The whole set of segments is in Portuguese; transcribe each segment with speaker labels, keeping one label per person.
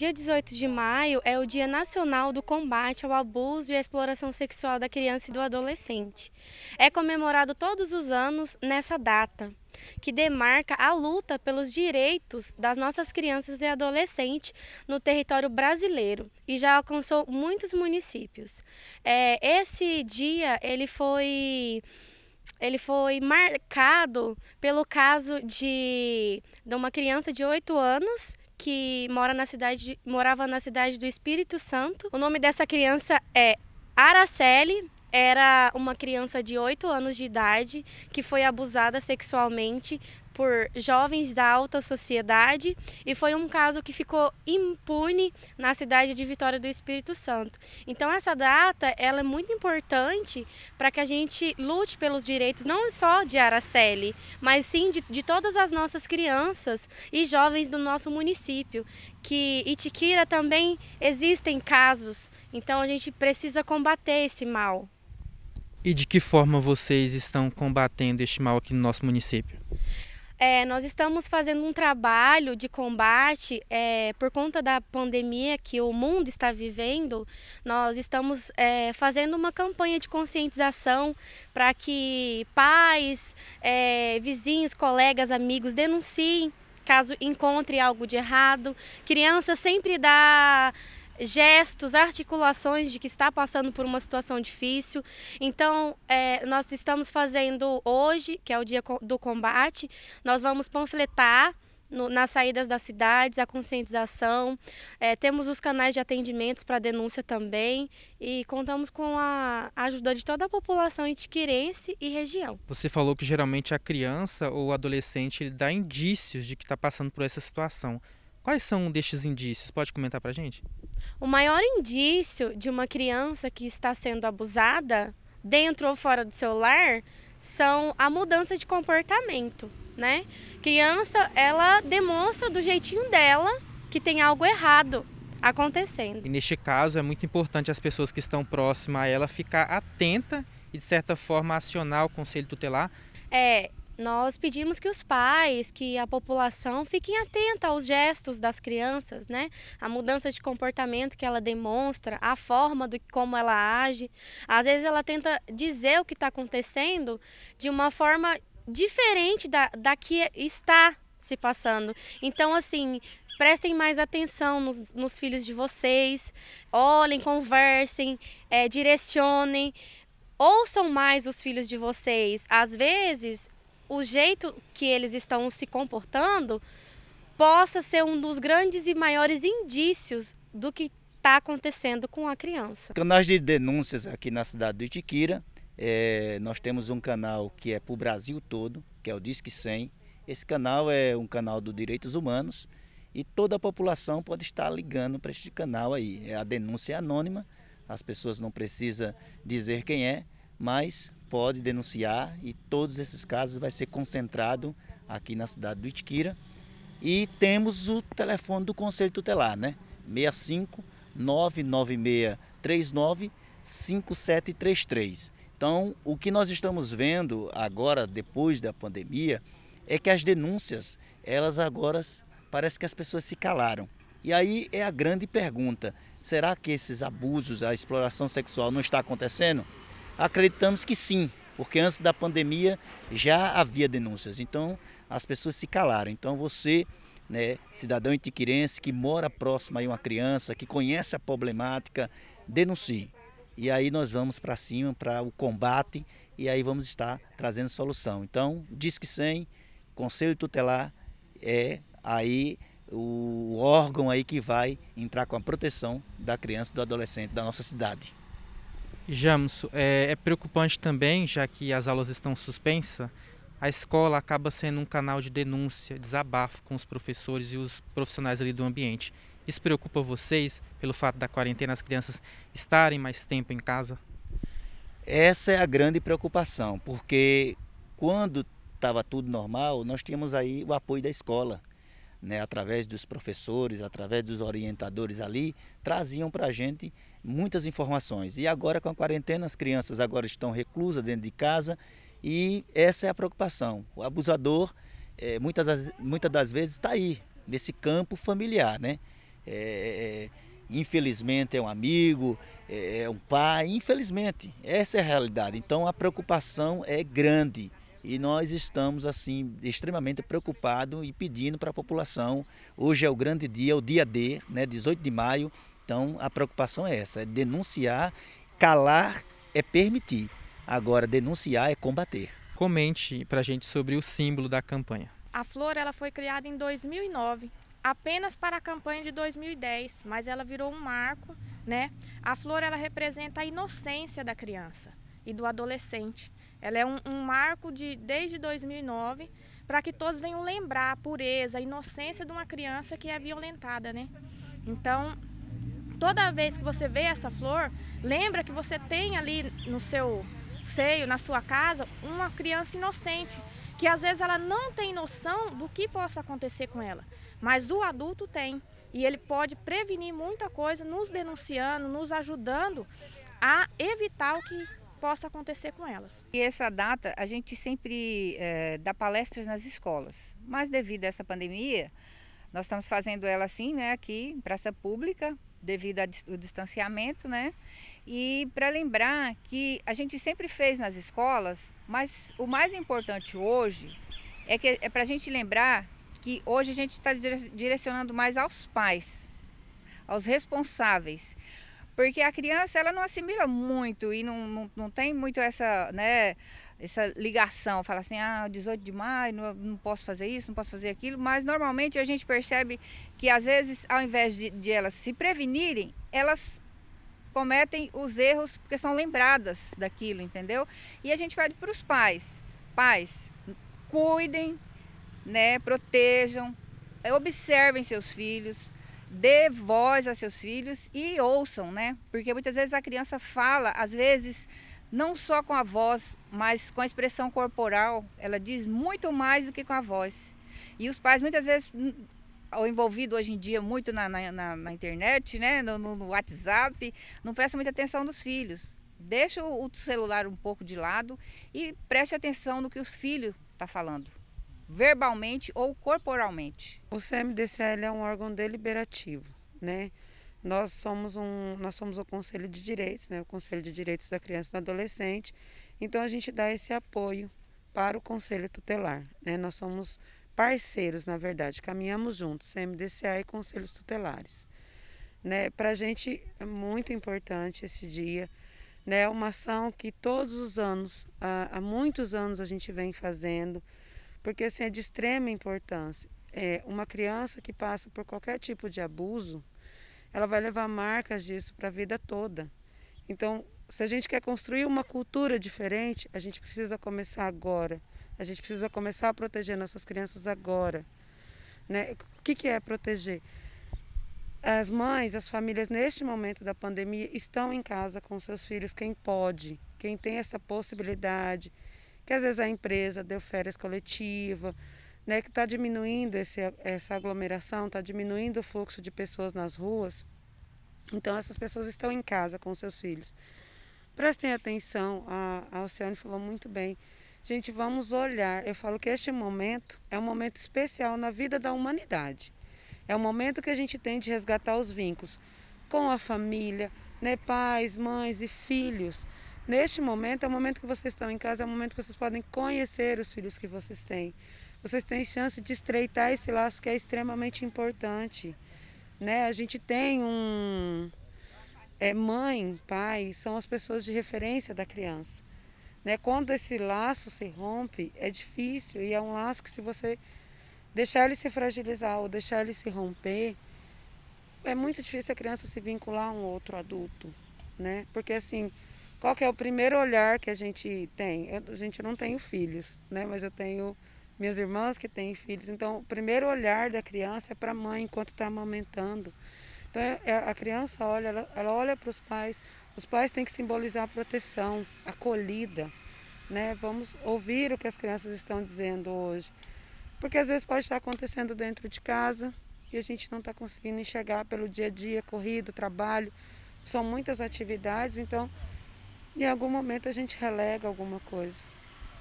Speaker 1: Dia 18 de maio é o Dia Nacional do Combate ao Abuso e à Exploração Sexual da Criança e do Adolescente. É comemorado todos os anos nessa data, que demarca a luta pelos direitos das nossas crianças e adolescentes no território brasileiro e já alcançou muitos municípios. É, esse dia ele foi ele foi marcado pelo caso de, de uma criança de 8 anos que mora na cidade, morava na cidade do Espírito Santo. O nome dessa criança é Araceli, era uma criança de 8 anos de idade que foi abusada sexualmente por jovens da alta sociedade e foi um caso que ficou impune na cidade de Vitória do Espírito Santo. Então essa data ela é muito importante para que a gente lute pelos direitos não só de Araceli, mas sim de, de todas as nossas crianças e jovens do nosso município, que Itiquira também existem casos, então a gente precisa combater esse mal.
Speaker 2: E de que forma vocês estão combatendo este mal aqui no nosso município?
Speaker 1: É, nós estamos fazendo um trabalho de combate é, por conta da pandemia que o mundo está vivendo. Nós estamos é, fazendo uma campanha de conscientização para que pais, é, vizinhos, colegas, amigos denunciem caso encontre algo de errado. Criança sempre dá gestos, articulações de que está passando por uma situação difícil. Então, é, nós estamos fazendo hoje, que é o dia do combate, nós vamos panfletar no, nas saídas das cidades, a conscientização. É, temos os canais de atendimentos para denúncia também e contamos com a, ajuda de toda a população itiquirense e região.
Speaker 2: Você falou que geralmente a criança ou adolescente dá indícios de que está passando por essa situação. Quais são destes indícios? Pode comentar para a gente?
Speaker 1: O maior indício de uma criança que está sendo abusada, dentro ou fora do seu lar, são a mudança de comportamento, né? Criança, ela demonstra do jeitinho dela que tem algo errado acontecendo.
Speaker 2: E neste caso é muito importante as pessoas que estão próximas a ela ficar atenta e de certa forma acionar o conselho tutelar.
Speaker 1: É, nós pedimos que os pais, que a população fiquem atenta aos gestos das crianças, né? A mudança de comportamento que ela demonstra, a forma do como ela age. Às vezes ela tenta dizer o que está acontecendo de uma forma diferente da, da que está se passando. Então, assim, prestem mais atenção nos, nos filhos de vocês, olhem, conversem, é, direcionem ouçam mais os filhos de vocês. Às vezes, o jeito que eles estão se comportando possa ser um dos grandes e maiores indícios do que está acontecendo com a criança.
Speaker 3: Canais de denúncias aqui na cidade do Itiquira, é, nós temos um canal que é para o Brasil todo, que é o Disque 100. Esse canal é um canal dos direitos humanos e toda a população pode estar ligando para este canal aí. É a denúncia é anônima, as pessoas não precisam dizer quem é, mas pode denunciar e todos esses casos vai ser concentrado aqui na cidade do Itiquira. E temos o telefone do Conselho Tutelar, né? 65 996 39 5733. Então, o que nós estamos vendo agora, depois da pandemia, é que as denúncias, elas agora parece que as pessoas se calaram. E aí é a grande pergunta: será que esses abusos, a exploração sexual não está acontecendo? Acreditamos que sim, porque antes da pandemia já havia denúncias. Então as pessoas se calaram. Então você, né, cidadão itiquirense que mora próximo a uma criança, que conhece a problemática, denuncie. E aí nós vamos para cima para o combate e aí vamos estar trazendo solução. Então, diz que sem Conselho Tutelar é aí o órgão aí que vai entrar com a proteção da criança e do adolescente da nossa cidade.
Speaker 2: Jamso, é, é preocupante também, já que as aulas estão suspensas, a escola acaba sendo um canal de denúncia, desabafo com os professores e os profissionais ali do ambiente. Isso preocupa vocês pelo fato da quarentena as crianças estarem mais tempo em casa?
Speaker 3: Essa é a grande preocupação, porque quando estava tudo normal, nós tínhamos aí o apoio da escola né, através dos professores, através dos orientadores ali, traziam para a gente muitas informações. E agora, com a quarentena, as crianças agora estão reclusas dentro de casa e essa é a preocupação. O abusador, é, muitas, das, muitas das vezes, está aí, nesse campo familiar, né? É, é, é infelizmente é um amigo, é, é um pai, infelizmente, essa é a realidade. Então a preocupação é grande e nós estamos assim extremamente preocupados e pedindo para a população. Hoje é o grande dia, o dia D, né, 18 de maio. Então a preocupação é essa: é denunciar, calar é permitir. Agora denunciar é combater.
Speaker 2: Comente para a gente sobre o símbolo da campanha.
Speaker 1: A flor ela foi criada em 2009, apenas para a campanha de 2010, mas ela virou um marco, né? A flor ela representa a inocência da criança e do adolescente. Ela é um, um marco de desde 2009 para que todos venham lembrar a pureza, a inocência de uma criança que é violentada, né? Então, toda vez que você vê essa flor, lembra que você tem ali no seu seio, na sua casa, uma criança inocente, que às vezes ela não tem noção do que possa acontecer com ela, mas o adulto tem. E ele pode prevenir muita coisa nos denunciando, nos ajudando a evitar o que possa acontecer com elas.
Speaker 4: E essa data a gente sempre é, dá palestras nas escolas, mas devido a essa pandemia, nós estamos fazendo ela assim, né, aqui em praça pública, devido ao distanciamento, né? E para lembrar que a gente sempre fez nas escolas, mas o mais importante hoje é que é para a gente lembrar que hoje a gente está direcionando mais aos pais, aos responsáveis, porque a criança ela não assimila muito e não, não, não tem muito essa, né, essa ligação. Fala assim, ah, 18 de maio, não, não posso fazer isso, não posso fazer aquilo. Mas normalmente a gente percebe que às vezes, ao invés de, de elas se prevenirem, elas cometem os erros porque são lembradas daquilo, entendeu? E a gente pede para os pais, pais, cuidem, né, protejam, observem seus filhos, dê voz a seus filhos e ouçam, né? Porque muitas vezes a criança fala, às vezes não só com a voz, mas com a expressão corporal, ela diz muito mais do que com a voz. E os pais muitas vezes ou envolvido hoje em dia muito na, na, na internet, né, no, no, WhatsApp, não presta muita atenção nos filhos. Deixa o, o celular um pouco de lado e preste atenção no que o filho está falando
Speaker 5: verbalmente ou corporalmente. O CMDCL é um órgão deliberativo, né? Nós somos um, nós somos o Conselho de Direitos, né? O Conselho de Direitos da Criança e do Adolescente. Então a gente dá esse apoio para o Conselho Tutelar, né? Nós somos parceiros, na verdade, caminhamos juntos, CMDCA e Conselhos Tutelares. Né? Para a gente é muito importante esse dia, né? É uma ação que todos os anos, há, há muitos anos a gente vem fazendo, porque assim, é de extrema importância. É, uma criança que passa por qualquer tipo de abuso, ela vai levar marcas disso para a vida toda. Então, se a gente quer construir uma cultura diferente, a gente precisa começar agora. A gente precisa começar a proteger nossas crianças agora. Né? O que, que é proteger? As mães, as famílias, neste momento da pandemia, estão em casa com seus filhos, quem pode, quem tem essa possibilidade, que às vezes a empresa deu férias coletiva, né, que está diminuindo esse, essa aglomeração, está diminuindo o fluxo de pessoas nas ruas. Então essas pessoas estão em casa com seus filhos. Prestem atenção, a, a Alcione falou muito bem. Gente, vamos olhar. Eu falo que este momento é um momento especial na vida da humanidade. É o momento que a gente tem de resgatar os vínculos com a família, né? pais, mães e filhos. Neste momento, é o momento que vocês estão em casa, é o momento que vocês podem conhecer os filhos que vocês têm. Vocês têm chance de estreitar esse laço que é extremamente importante. Né? A gente tem um. É, mãe, pai, são as pessoas de referência da criança. Né? Quando esse laço se rompe, é difícil e é um laço que, se você deixar ele se fragilizar ou deixar ele se romper, é muito difícil a criança se vincular a um outro adulto. Né? Porque, assim, qual que é o primeiro olhar que a gente tem? Eu, a gente não tem filhos, né? Mas eu tenho minhas irmãs que têm filhos. Então, o primeiro olhar da criança é para a mãe enquanto está amamentando. Então, é, é, a criança olha, ela, ela olha para os pais. Os pais têm que simbolizar proteção, acolhida, né? Vamos ouvir o que as crianças estão dizendo hoje. Porque às vezes pode estar acontecendo dentro de casa e a gente não está conseguindo enxergar pelo dia a dia, corrido, trabalho. São muitas atividades, então em algum momento a gente relega alguma coisa,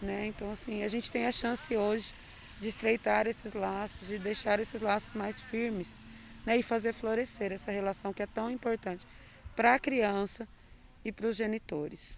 Speaker 5: né? Então, assim, a gente tem a chance hoje de estreitar esses laços, de deixar esses laços mais firmes, né? E fazer florescer essa relação que é tão importante para a criança e para os genitores.